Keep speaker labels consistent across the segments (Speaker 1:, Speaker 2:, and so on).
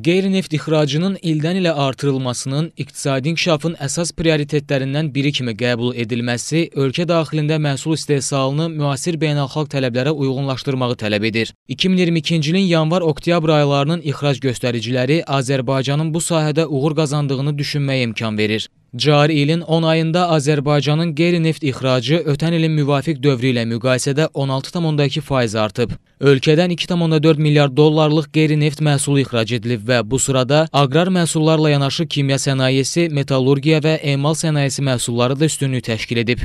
Speaker 1: Qeyri-neft ixracının ildən ilə artırılmasının iqtisadi inkişafın əsas prioritetlərindən biri kimi qəbul edilməsi ölkə daxilində məhsul istehsalını müasir beynəlxalq tələblərə uyğunlaşdırmağı tələb edir. 2022-ci ilin yanvar-oktyabr aylarının ixrac göstəriciləri Azərbaycanın bu sahədə uğur qazandığını düşünməyə imkan verir. Cari ilin 10 ayında Azərbaycanın qeyri-neft ixracı ötən ilin müvafiq dövrü ilə müqayisədə 16,2% artıb. Ölkədən 2,4 milyard dollarlıq qeyri-neft məhsulu ixrac edilib və bu sırada aqrar məhsullarla yanaşı kimya sənayesi, metallurgiya və emal sənayesi məhsulları da üstünlük təşkil edib.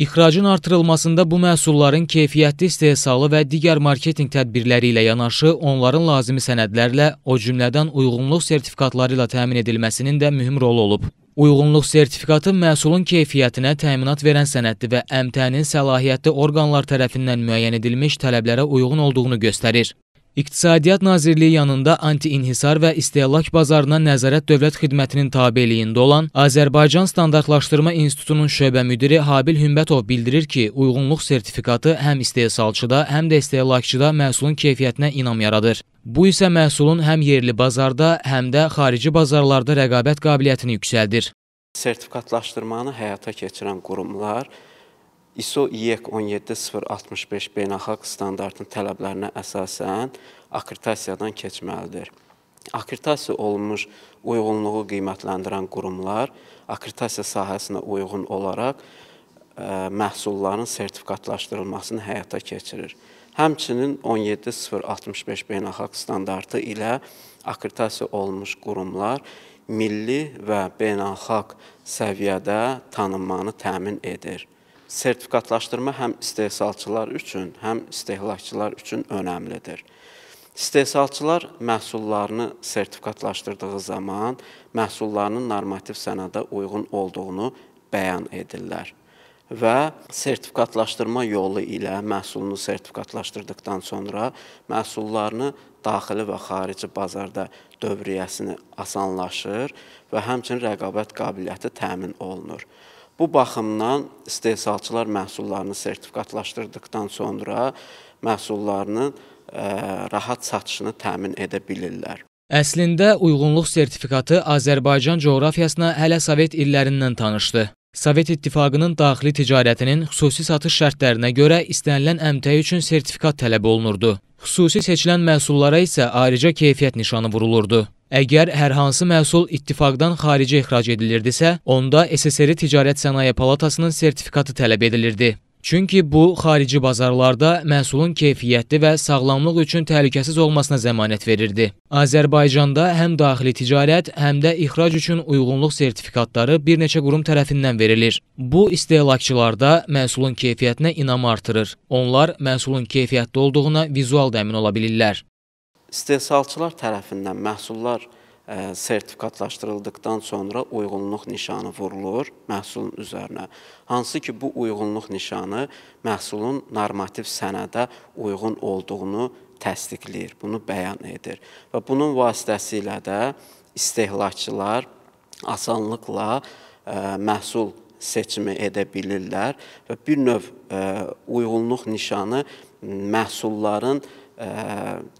Speaker 1: İxracın artırılmasında bu məhsulların keyfiyyətli istehsalı və digər marketinq tədbirləri ilə yanaşı onların lazımi sənədlərlə, o cümlədən uyğunluq sertifikatları ilə təmin edilməsinin də mühüm rolu olub. Uyğunluq sertifikatı məhsulun keyfiyyətinə təminat verən sənədli və əmtənin səlahiyyətli orqanlar tərəfindən müəyyən edilmiş tələblərə uyğun olduğunu göstərir. İqtisadiyyat Nazirliyi yanında anti-inhisar və istehlak bazarına nəzarət dövlət xidmətinin tabeliyində olan Azərbaycan Standartlaşdırma İnstitutunun şöbə müdiri Habil Hümbətov bildirir ki, uyğunluq sertifikatı həm istehsalçıda, həm də istehlakçıda məhsulun keyfiyyətinə inam yaradır. Bu isə məhsulun həm yerli bazarda, həm də xarici bazarlarda rəqabət qabiliyyətini yüksəldir. Sertifikatlaşdırmanı
Speaker 2: həyata keçirən qurumlar, ISO IEC 17065 beynəlxalq standartın tələblərinə əsasən akreditasiyadan keçməlidir. Akreditasiya olunmuş uyğunluğu qiymətləndirən qurumlar akreditasiya sahəsinə uyğun olaraq ə, e, məhsulların sertifikatlaşdırılmasını həyata keçirir. Həmçinin 17065 beynəlxalq standartı ilə akreditasiya olunmuş qurumlar milli və beynəlxalq səviyyədə tanınmanı təmin edir sertifikatlaşdırma həm istehsalçılar üçün, həm istehlakçılar üçün önəmlidir. İstehsalçılar məhsullarını sertifikatlaşdırdığı zaman məhsullarının normativ sənədə uyğun olduğunu bəyan edirlər və sertifikatlaşdırma yolu ilə məhsulunu sertifikatlaşdırdıqdan sonra məhsullarını daxili və xarici bazarda dövriyyəsini asanlaşır və həmçinin rəqabət qabiliyyəti təmin olunur. Bu baxımdan istehsalçılar məhsullarını sertifikatlaşdırdıqdan sonra məhsullarının e, rahat satışını təmin edə bilirlər.
Speaker 1: Əslində uyğunluq sertifikatı Azərbaycan coğrafiyasına hələ Sovet illərindən tanışdı. Sovet İttifaqının daxili ticarətinin xüsusi satış şərtlərinə görə istənilən əmtəə üçün sertifikat tələb olunurdu. Xüsusi seçilən məhsullara isə ayrıca keyfiyyət nişanı vurulurdu. Əgər hər hansı məhsul ittifaqdan xarici ixrac edilirdisə, onda SSRİ Ticarət Sənaye Palatasının sertifikatı tələb edilirdi. Çünki bu, xarici bazarlarda məhsulun keyfiyyətli və sağlamlıq üçün təhlükəsiz olmasına zəmanət verirdi. Azərbaycanda həm daxili ticarət, həm də ixrac üçün uyğunluq sertifikatları bir neçə qurum tərəfindən verilir. Bu, istehlakçılarda məhsulun keyfiyyətinə inam artırır. Onlar məhsulun keyfiyyətli olduğuna vizual dəmin ola bilirlər.
Speaker 2: İstehsalçılar tərəfindən məhsullar keyfiyyətlidir sertifikatlaşdırıldıqdan sonra uyğunluq nişanı vurulur məhsulun üzərinə. Hansı ki, bu uyğunluq nişanı məhsulun normativ sənədə uyğun olduğunu təsdiqləyir, bunu bəyan edir. Və bunun vasitəsilə də istehlakçılar asanlıqla məhsul seçimi edə bilirlər və bir növ uyğunluq nişanı məhsulların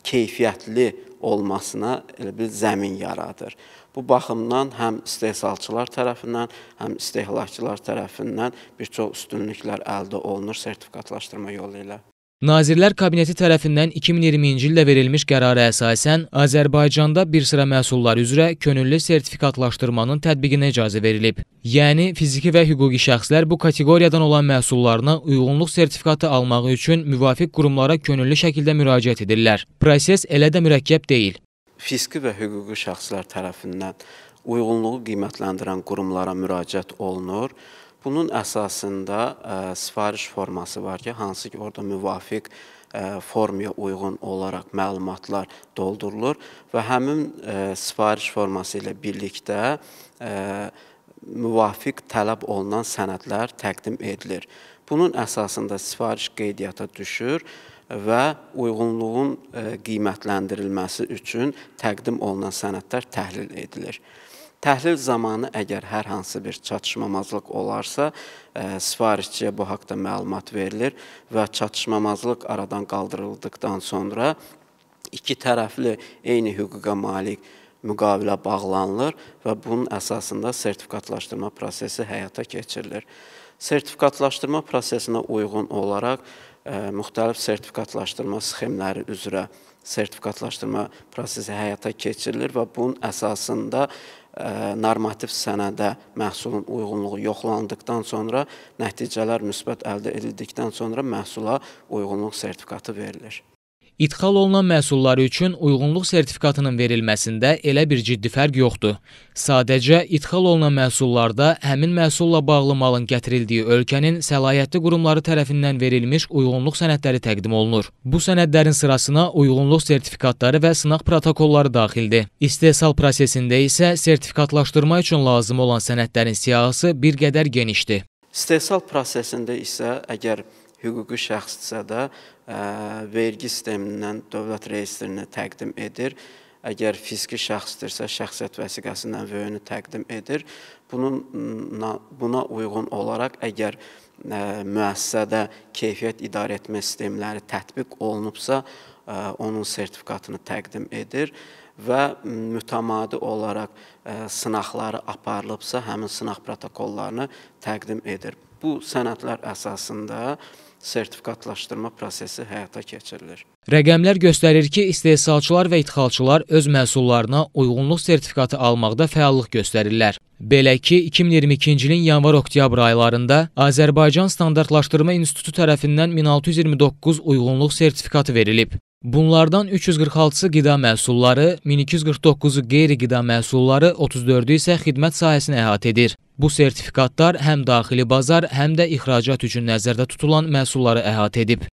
Speaker 2: keyfiyyətli olmasına elə bir zəmin yaradır. Bu baxımdan həm istehsalçılar tərəfindən, həm istehlakçılar tərəfindən bir çox üstünlüklər əldə olunur sertifikatlaşdırma yolu ilə.
Speaker 1: Nazirlər Kabineti tərəfindən 2020-ci ildə verilmiş qərara əsasən Azərbaycanda bir sıra məhsullar üzrə könüllü sertifikatlaşdırmanın tətbiqinə icazə verilib. Yəni, fiziki və hüquqi şəxslər bu kateqoriyadan olan məhsullarına uyğunluq sertifikatı almağı üçün müvafiq qurumlara könüllü şəkildə müraciət edirlər. Proses elə də mürəkkəb deyil.
Speaker 2: Fiziki və hüquqi şəxslər tərəfindən uyğunluğu qiymətləndirən qurumlara müraciət olunur Bunun əsasında ə, e, sifariş forması var ki, hansı ki, orada müvafiq ə, e, formaya uyğun olaraq məlumatlar doldurulur və həmin ə, e, sifariş forması ilə birlikdə ə, müvafiq tələb olunan sənədlər təqdim edilir. Bunun əsasında sifariş qeydiyyata düşür və uyğunluğun qiymətləndirilməsi üçün təqdim olunan sənədlər təhlil edilir. Təhlil zamanı əgər hər hansı bir çatışmamazlıq olarsa, ə, e, sifarişçiyə bu haqda məlumat verilir və çatışmamazlıq aradan qaldırıldıktan sonra iki tərəfli eyni hüquqa malik müqavilə bağlanılır və bunun əsasında sertifikatlaşdırma prosesi həyata keçirilir. Sertifikatlaşdırma prosesinə uyğun olaraq ə, e, müxtəlif sertifikatlaşdırma sxemləri üzrə sertifikatlaşdırma prosesi həyata keçirilir və bunun əsasında normativ sənədə məhsulun uyğunluğu yoxlandıqdan sonra nəticələr müsbət əldə edildikdən sonra məhsula uyğunluq sertifikatı verilir.
Speaker 1: İdxal olunan məhsulları üçün uyğunluq sertifikatının verilməsində elə bir ciddi fərq yoxdur. Sadəcə idxal olunan məhsullarda həmin məhsulla bağlı malın gətirildiyi ölkənin səlahiyyətli qurumları tərəfindən verilmiş uyğunluq sənədləri təqdim olunur. Bu sənədlərin sırasına uyğunluq sertifikatları və sınaq protokolları daxildir. İstehsal prosesində isə sertifikatlaşdırma üçün lazım olan sənədlərin siyahısı bir qədər genişdir.
Speaker 2: İstehsal prosesində isə əgər hüquqi şəxsdirsə də vergi sistemindən dövlət reyestrinə təqdim edir. Əgər fiziki şəxsdirsə, şəxsiyyət vəsiqəsindən vəyini təqdim edir. Bununla, buna uyğun olaraq, əgər müəssisədə keyfiyyət idarəetmə sistemləri tətbiq olunubsa, onun sertifikatını təqdim edir və mütəmadi olaraq sınaqları aparılıbsa, həmin sınaq protokollarını təqdim edir. Bu sənədlər əsasında sertifikatlaşdırma prosesi həyata keçirilir.
Speaker 1: Rəqəmlər göstərir ki, istehsalçılar və idxalçılar öz məhsullarına uyğunluq sertifikatı almaqda fəallıq göstərirlər. Belə ki, 2022-ci ilin yanvar-oktyabr aylarında Azərbaycan Standartlaşdırma İnstitutu tərəfindən 1629 uyğunluq sertifikatı verilib. Bunlardan 346-sı qida məhsulları, 1249-u qeyri-qida məhsulları, 34-ü isə xidmət sahəsini əhatə edir. Bu sertifikatlar həm daxili bazar, həm də ixracat üçün nəzərdə tutulan məhsulları əhatə edib.